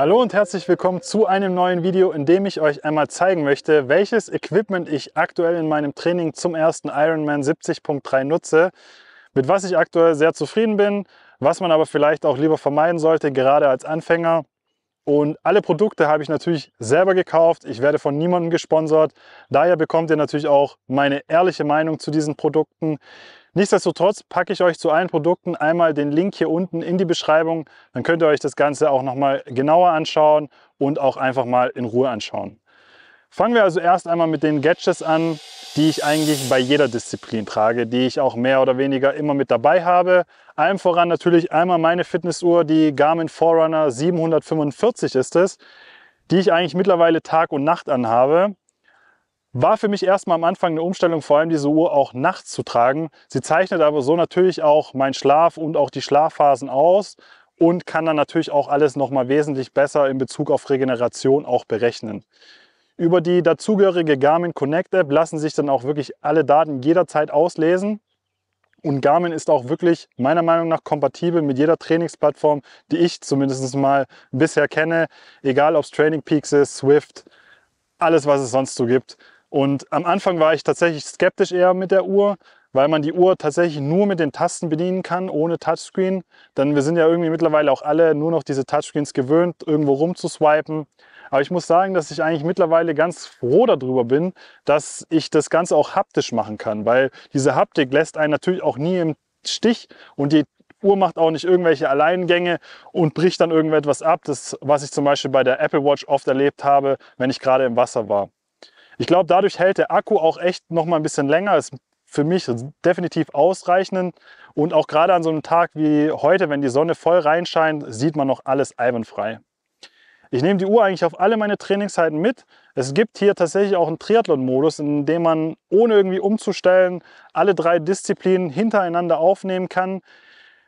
Hallo und herzlich willkommen zu einem neuen Video, in dem ich euch einmal zeigen möchte, welches Equipment ich aktuell in meinem Training zum ersten Ironman 70.3 nutze, mit was ich aktuell sehr zufrieden bin, was man aber vielleicht auch lieber vermeiden sollte, gerade als Anfänger. Und alle Produkte habe ich natürlich selber gekauft. Ich werde von niemandem gesponsert. Daher bekommt ihr natürlich auch meine ehrliche Meinung zu diesen Produkten. Nichtsdestotrotz packe ich euch zu allen Produkten einmal den Link hier unten in die Beschreibung. Dann könnt ihr euch das Ganze auch nochmal genauer anschauen und auch einfach mal in Ruhe anschauen. Fangen wir also erst einmal mit den Gadgets an, die ich eigentlich bei jeder Disziplin trage, die ich auch mehr oder weniger immer mit dabei habe. Allem voran natürlich einmal meine Fitnessuhr, die Garmin Forerunner 745 ist es, die ich eigentlich mittlerweile Tag und Nacht anhabe. War für mich erstmal am Anfang eine Umstellung, vor allem diese Uhr auch nachts zu tragen. Sie zeichnet aber so natürlich auch meinen Schlaf und auch die Schlafphasen aus und kann dann natürlich auch alles nochmal wesentlich besser in Bezug auf Regeneration auch berechnen. Über die dazugehörige Garmin Connect App lassen sich dann auch wirklich alle Daten jederzeit auslesen. Und Garmin ist auch wirklich meiner Meinung nach kompatibel mit jeder Trainingsplattform, die ich zumindest mal bisher kenne. Egal ob es Training Peaks ist, Swift, alles was es sonst so gibt. Und am Anfang war ich tatsächlich skeptisch eher mit der Uhr, weil man die Uhr tatsächlich nur mit den Tasten bedienen kann, ohne Touchscreen. Denn wir sind ja irgendwie mittlerweile auch alle nur noch diese Touchscreens gewöhnt, irgendwo rumzuswipen. Aber ich muss sagen, dass ich eigentlich mittlerweile ganz froh darüber bin, dass ich das Ganze auch haptisch machen kann, weil diese Haptik lässt einen natürlich auch nie im Stich und die Uhr macht auch nicht irgendwelche Alleingänge und bricht dann irgendetwas ab, das, was ich zum Beispiel bei der Apple Watch oft erlebt habe, wenn ich gerade im Wasser war. Ich glaube, dadurch hält der Akku auch echt noch mal ein bisschen länger. Ist für mich definitiv ausreichend. Und auch gerade an so einem Tag wie heute, wenn die Sonne voll reinscheint, sieht man noch alles eibenfrei. Ich nehme die Uhr eigentlich auf alle meine Trainingszeiten mit. Es gibt hier tatsächlich auch einen Triathlon-Modus, in dem man ohne irgendwie umzustellen alle drei Disziplinen hintereinander aufnehmen kann.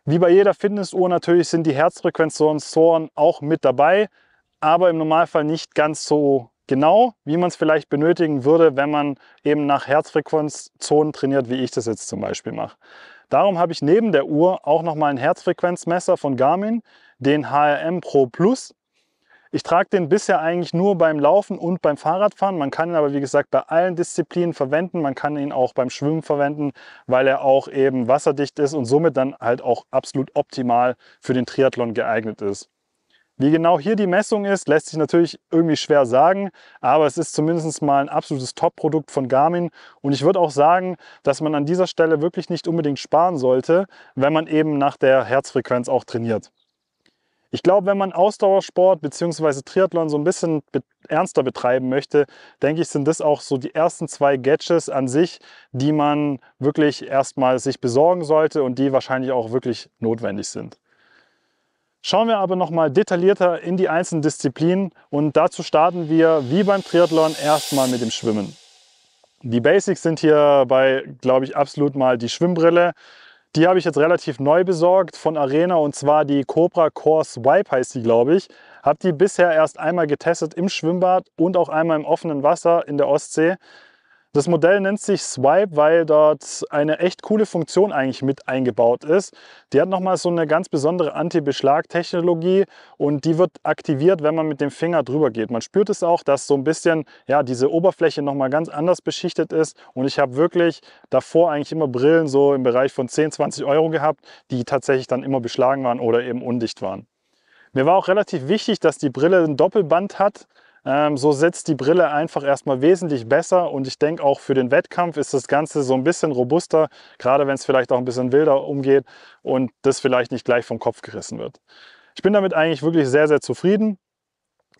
Wie bei jeder Fitnessuhr natürlich sind die Herzfrequenzsensoren auch mit dabei, aber im Normalfall nicht ganz so Genau wie man es vielleicht benötigen würde, wenn man eben nach Herzfrequenzzonen trainiert, wie ich das jetzt zum Beispiel mache. Darum habe ich neben der Uhr auch nochmal ein Herzfrequenzmesser von Garmin, den HRM Pro Plus. Ich trage den bisher eigentlich nur beim Laufen und beim Fahrradfahren. Man kann ihn aber, wie gesagt, bei allen Disziplinen verwenden. Man kann ihn auch beim Schwimmen verwenden, weil er auch eben wasserdicht ist und somit dann halt auch absolut optimal für den Triathlon geeignet ist. Wie genau hier die Messung ist, lässt sich natürlich irgendwie schwer sagen, aber es ist zumindest mal ein absolutes Top-Produkt von Garmin und ich würde auch sagen, dass man an dieser Stelle wirklich nicht unbedingt sparen sollte, wenn man eben nach der Herzfrequenz auch trainiert. Ich glaube, wenn man Ausdauersport bzw. Triathlon so ein bisschen be ernster betreiben möchte, denke ich, sind das auch so die ersten zwei Gadgets an sich, die man wirklich erstmal sich besorgen sollte und die wahrscheinlich auch wirklich notwendig sind. Schauen wir aber nochmal detaillierter in die einzelnen Disziplinen und dazu starten wir wie beim Triathlon erstmal mit dem Schwimmen. Die Basics sind hierbei, glaube ich, absolut mal die Schwimmbrille. Die habe ich jetzt relativ neu besorgt von Arena und zwar die Cobra Core Swipe heißt die, glaube ich. Habe die bisher erst einmal getestet im Schwimmbad und auch einmal im offenen Wasser in der Ostsee. Das Modell nennt sich Swipe, weil dort eine echt coole Funktion eigentlich mit eingebaut ist. Die hat nochmal so eine ganz besondere Anti-Beschlag-Technologie und die wird aktiviert, wenn man mit dem Finger drüber geht. Man spürt es auch, dass so ein bisschen ja, diese Oberfläche nochmal ganz anders beschichtet ist und ich habe wirklich davor eigentlich immer Brillen so im Bereich von 10, 20 Euro gehabt, die tatsächlich dann immer beschlagen waren oder eben undicht waren. Mir war auch relativ wichtig, dass die Brille ein Doppelband hat, ähm, so sitzt die Brille einfach erstmal wesentlich besser und ich denke auch für den Wettkampf ist das Ganze so ein bisschen robuster, gerade wenn es vielleicht auch ein bisschen wilder umgeht und das vielleicht nicht gleich vom Kopf gerissen wird. Ich bin damit eigentlich wirklich sehr, sehr zufrieden.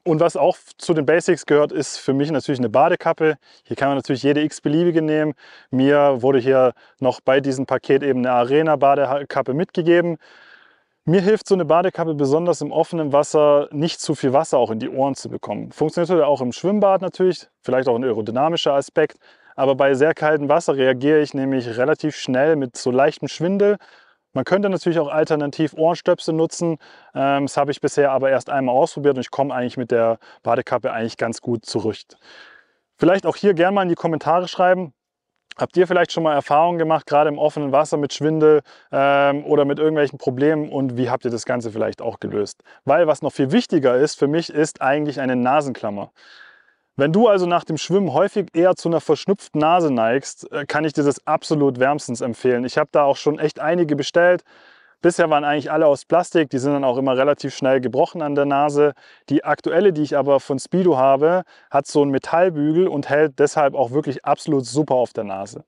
Und was auch zu den Basics gehört, ist für mich natürlich eine Badekappe. Hier kann man natürlich jede x-beliebige nehmen. Mir wurde hier noch bei diesem Paket eben eine Arena-Badekappe mitgegeben. Mir hilft so eine Badekappe besonders im offenen Wasser, nicht zu viel Wasser auch in die Ohren zu bekommen. Funktioniert auch im Schwimmbad natürlich, vielleicht auch ein aerodynamischer Aspekt. Aber bei sehr kaltem Wasser reagiere ich nämlich relativ schnell mit so leichtem Schwindel. Man könnte natürlich auch alternativ Ohrenstöpsel nutzen. Ähm, das habe ich bisher aber erst einmal ausprobiert und ich komme eigentlich mit der Badekappe eigentlich ganz gut zurück. Vielleicht auch hier gerne mal in die Kommentare schreiben, Habt ihr vielleicht schon mal Erfahrungen gemacht, gerade im offenen Wasser mit Schwindel ähm, oder mit irgendwelchen Problemen und wie habt ihr das Ganze vielleicht auch gelöst? Weil was noch viel wichtiger ist für mich, ist eigentlich eine Nasenklammer. Wenn du also nach dem Schwimmen häufig eher zu einer verschnupften Nase neigst, äh, kann ich dir das absolut wärmstens empfehlen. Ich habe da auch schon echt einige bestellt, Bisher waren eigentlich alle aus Plastik, die sind dann auch immer relativ schnell gebrochen an der Nase. Die aktuelle, die ich aber von Speedo habe, hat so einen Metallbügel und hält deshalb auch wirklich absolut super auf der Nase.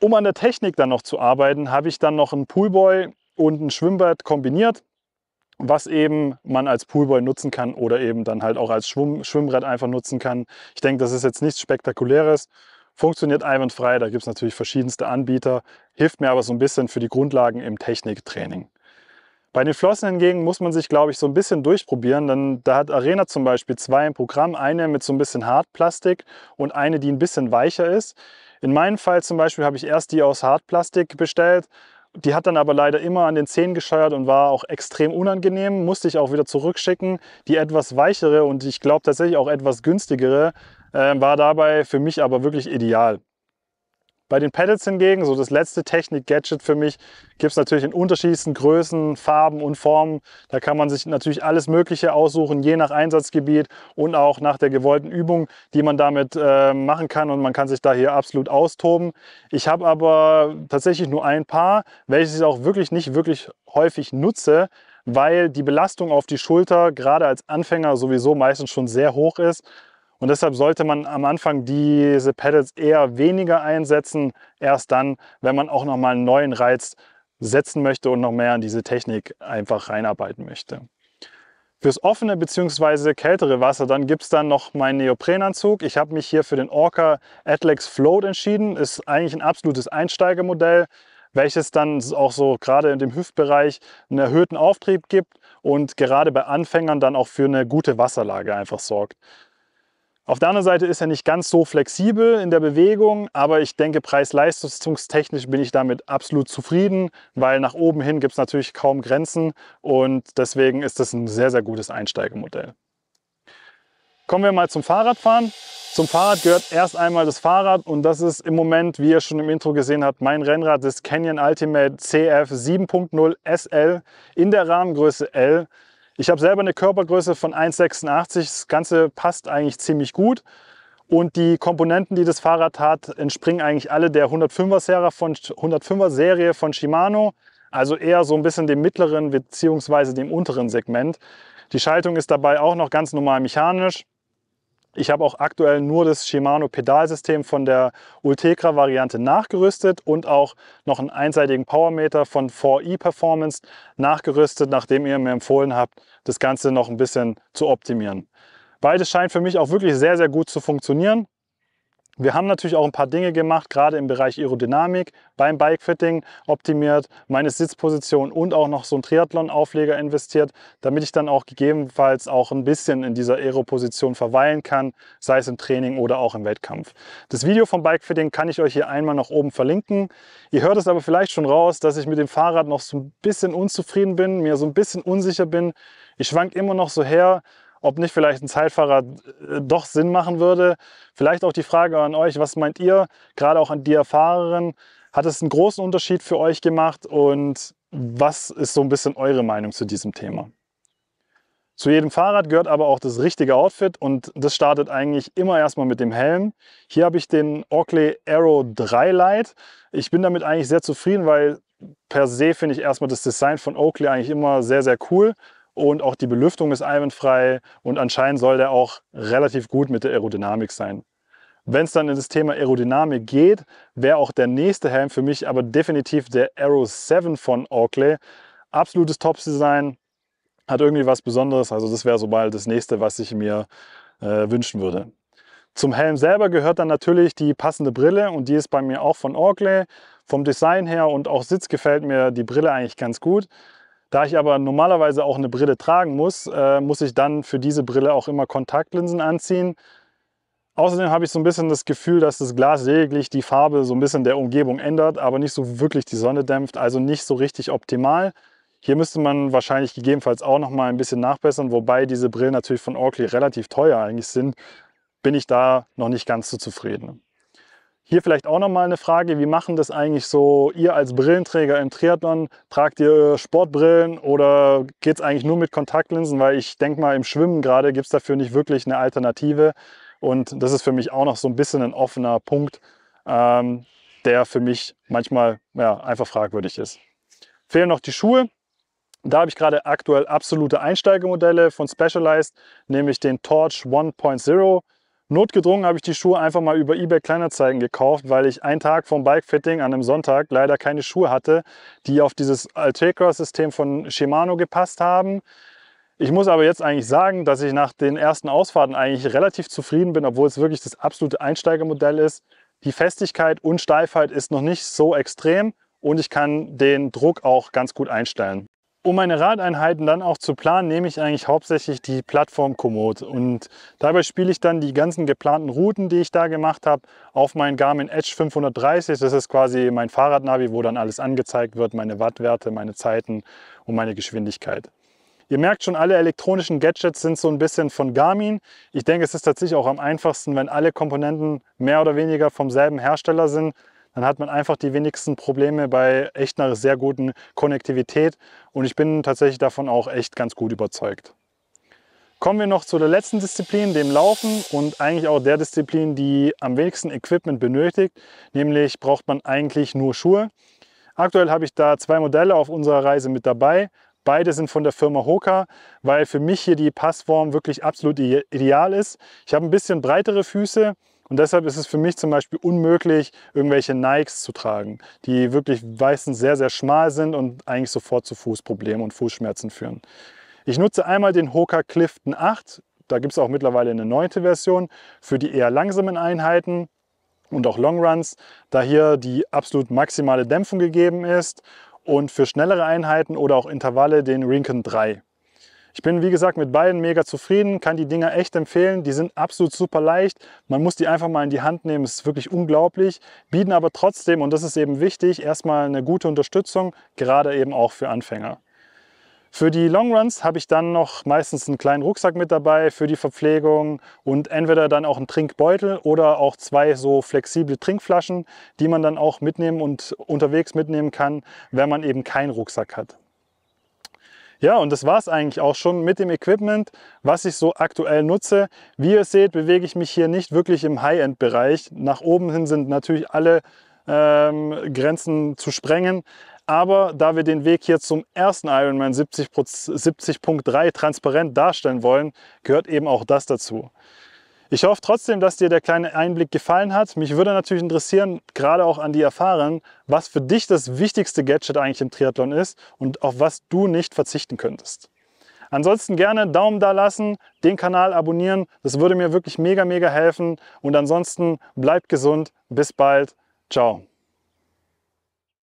Um an der Technik dann noch zu arbeiten, habe ich dann noch einen Poolboy und ein Schwimmbad kombiniert, was eben man als Poolboy nutzen kann oder eben dann halt auch als Schwimm Schwimmbad einfach nutzen kann. Ich denke, das ist jetzt nichts Spektakuläres. Funktioniert einwandfrei, da gibt es natürlich verschiedenste Anbieter, hilft mir aber so ein bisschen für die Grundlagen im Techniktraining. Bei den Flossen hingegen muss man sich, glaube ich, so ein bisschen durchprobieren, denn da hat Arena zum Beispiel zwei im Programm, eine mit so ein bisschen Hartplastik und eine, die ein bisschen weicher ist. In meinem Fall zum Beispiel habe ich erst die aus Hartplastik bestellt, die hat dann aber leider immer an den Zähnen gescheuert und war auch extrem unangenehm, musste ich auch wieder zurückschicken. Die etwas weichere und ich glaube tatsächlich auch etwas günstigere äh, war dabei für mich aber wirklich ideal. Bei den Pedals hingegen, so das letzte Technik-Gadget für mich, gibt es natürlich in unterschiedlichsten Größen, Farben und Formen. Da kann man sich natürlich alles Mögliche aussuchen, je nach Einsatzgebiet und auch nach der gewollten Übung, die man damit äh, machen kann. Und man kann sich da hier absolut austoben. Ich habe aber tatsächlich nur ein Paar, welches ich auch wirklich nicht wirklich häufig nutze, weil die Belastung auf die Schulter gerade als Anfänger sowieso meistens schon sehr hoch ist. Und deshalb sollte man am Anfang diese Pedals eher weniger einsetzen, erst dann, wenn man auch nochmal einen neuen Reiz setzen möchte und noch mehr in diese Technik einfach reinarbeiten möchte. Fürs offene bzw. kältere Wasser dann gibt es dann noch meinen Neoprenanzug. Ich habe mich hier für den Orca Atlex Float entschieden. Ist eigentlich ein absolutes Einsteigermodell, welches dann auch so gerade in dem Hüftbereich einen erhöhten Auftrieb gibt und gerade bei Anfängern dann auch für eine gute Wasserlage einfach sorgt. Auf der anderen Seite ist er nicht ganz so flexibel in der Bewegung, aber ich denke, preis-leistungstechnisch bin ich damit absolut zufrieden, weil nach oben hin gibt es natürlich kaum Grenzen und deswegen ist das ein sehr, sehr gutes Einsteigemodell. Kommen wir mal zum Fahrradfahren. Zum Fahrrad gehört erst einmal das Fahrrad und das ist im Moment, wie ihr schon im Intro gesehen habt, mein Rennrad, das Canyon Ultimate CF 7.0 SL in der Rahmengröße L. Ich habe selber eine Körpergröße von 1,86. Das Ganze passt eigentlich ziemlich gut. Und die Komponenten, die das Fahrrad hat, entspringen eigentlich alle der 105er Serie von, 105er von Shimano. Also eher so ein bisschen dem mittleren bzw. dem unteren Segment. Die Schaltung ist dabei auch noch ganz normal mechanisch. Ich habe auch aktuell nur das Shimano Pedalsystem von der Ultegra Variante nachgerüstet und auch noch einen einseitigen Powermeter von 4E Performance nachgerüstet, nachdem ihr mir empfohlen habt, das Ganze noch ein bisschen zu optimieren. Beides scheint für mich auch wirklich sehr, sehr gut zu funktionieren. Wir haben natürlich auch ein paar Dinge gemacht, gerade im Bereich Aerodynamik, beim Bikefitting optimiert, meine Sitzposition und auch noch so einen Triathlon-Aufleger investiert, damit ich dann auch gegebenenfalls auch ein bisschen in dieser Aeroposition verweilen kann, sei es im Training oder auch im Wettkampf. Das Video vom Bikefitting kann ich euch hier einmal nach oben verlinken. Ihr hört es aber vielleicht schon raus, dass ich mit dem Fahrrad noch so ein bisschen unzufrieden bin, mir so ein bisschen unsicher bin. Ich schwank immer noch so her ob nicht vielleicht ein Zeitfahrer äh, doch Sinn machen würde. Vielleicht auch die Frage an euch, was meint ihr, gerade auch an die Erfahrerinnen, hat es einen großen Unterschied für euch gemacht und was ist so ein bisschen eure Meinung zu diesem Thema? Zu jedem Fahrrad gehört aber auch das richtige Outfit und das startet eigentlich immer erstmal mit dem Helm. Hier habe ich den Oakley Aero 3 Light. Ich bin damit eigentlich sehr zufrieden, weil per se finde ich erstmal das Design von Oakley eigentlich immer sehr, sehr cool und auch die Belüftung ist einwandfrei und anscheinend soll der auch relativ gut mit der Aerodynamik sein. Wenn es dann in das Thema Aerodynamik geht, wäre auch der nächste Helm für mich aber definitiv der Aero 7 von Oakley. Absolutes Top-Design, hat irgendwie was Besonderes. Also das wäre so mal das nächste, was ich mir äh, wünschen würde. Zum Helm selber gehört dann natürlich die passende Brille und die ist bei mir auch von Oakley. Vom Design her und auch Sitz gefällt mir die Brille eigentlich ganz gut. Da ich aber normalerweise auch eine Brille tragen muss, äh, muss ich dann für diese Brille auch immer Kontaktlinsen anziehen. Außerdem habe ich so ein bisschen das Gefühl, dass das Glas lediglich die Farbe so ein bisschen der Umgebung ändert, aber nicht so wirklich die Sonne dämpft, also nicht so richtig optimal. Hier müsste man wahrscheinlich gegebenenfalls auch noch mal ein bisschen nachbessern, wobei diese Brillen natürlich von Oakley relativ teuer eigentlich sind, bin ich da noch nicht ganz so zufrieden. Hier vielleicht auch nochmal eine Frage, wie machen das eigentlich so ihr als Brillenträger im Triathlon? Tragt ihr Sportbrillen oder geht es eigentlich nur mit Kontaktlinsen? Weil ich denke mal, im Schwimmen gerade gibt es dafür nicht wirklich eine Alternative. Und das ist für mich auch noch so ein bisschen ein offener Punkt, ähm, der für mich manchmal ja, einfach fragwürdig ist. Fehlen noch die Schuhe. Da habe ich gerade aktuell absolute Einsteigermodelle von Specialized, nämlich den Torch 1.0 Notgedrungen habe ich die Schuhe einfach mal über eBay Kleinerzeigen gekauft, weil ich einen Tag vom Bikefitting an einem Sonntag leider keine Schuhe hatte, die auf dieses Altegra-System von Shimano gepasst haben. Ich muss aber jetzt eigentlich sagen, dass ich nach den ersten Ausfahrten eigentlich relativ zufrieden bin, obwohl es wirklich das absolute Einsteigermodell ist. Die Festigkeit und Steifheit ist noch nicht so extrem und ich kann den Druck auch ganz gut einstellen. Um meine Radeinheiten dann auch zu planen, nehme ich eigentlich hauptsächlich die Plattform Komoot und dabei spiele ich dann die ganzen geplanten Routen, die ich da gemacht habe, auf mein Garmin Edge 530. Das ist quasi mein Fahrradnavi, wo dann alles angezeigt wird, meine Wattwerte, meine Zeiten und meine Geschwindigkeit. Ihr merkt schon, alle elektronischen Gadgets sind so ein bisschen von Garmin. Ich denke, es ist tatsächlich auch am einfachsten, wenn alle Komponenten mehr oder weniger vom selben Hersteller sind, dann hat man einfach die wenigsten Probleme bei echt einer sehr guten Konnektivität. Und ich bin tatsächlich davon auch echt ganz gut überzeugt. Kommen wir noch zu der letzten Disziplin, dem Laufen und eigentlich auch der Disziplin, die am wenigsten Equipment benötigt, nämlich braucht man eigentlich nur Schuhe. Aktuell habe ich da zwei Modelle auf unserer Reise mit dabei. Beide sind von der Firma Hoka, weil für mich hier die Passform wirklich absolut ideal ist. Ich habe ein bisschen breitere Füße, und deshalb ist es für mich zum Beispiel unmöglich, irgendwelche Nikes zu tragen, die wirklich meistens sehr, sehr schmal sind und eigentlich sofort zu Fußproblemen und Fußschmerzen führen. Ich nutze einmal den Hoka Clifton 8, da gibt es auch mittlerweile eine neunte Version, für die eher langsamen Einheiten und auch Longruns, da hier die absolut maximale Dämpfung gegeben ist und für schnellere Einheiten oder auch Intervalle den Rincon 3. Ich bin wie gesagt mit beiden mega zufrieden, kann die Dinger echt empfehlen. Die sind absolut super leicht. Man muss die einfach mal in die Hand nehmen, ist wirklich unglaublich. Bieten aber trotzdem, und das ist eben wichtig, erstmal eine gute Unterstützung, gerade eben auch für Anfänger. Für die Longruns habe ich dann noch meistens einen kleinen Rucksack mit dabei für die Verpflegung und entweder dann auch einen Trinkbeutel oder auch zwei so flexible Trinkflaschen, die man dann auch mitnehmen und unterwegs mitnehmen kann, wenn man eben keinen Rucksack hat. Ja, und das war es eigentlich auch schon mit dem Equipment, was ich so aktuell nutze. Wie ihr seht, bewege ich mich hier nicht wirklich im High-End-Bereich. Nach oben hin sind natürlich alle ähm, Grenzen zu sprengen. Aber da wir den Weg hier zum ersten Ironman 70.3 70 transparent darstellen wollen, gehört eben auch das dazu. Ich hoffe trotzdem, dass dir der kleine Einblick gefallen hat. Mich würde natürlich interessieren, gerade auch an die Erfahrenen, was für dich das wichtigste Gadget eigentlich im Triathlon ist und auf was du nicht verzichten könntest. Ansonsten gerne Daumen da lassen, den Kanal abonnieren. Das würde mir wirklich mega, mega helfen. Und ansonsten bleibt gesund. Bis bald. Ciao.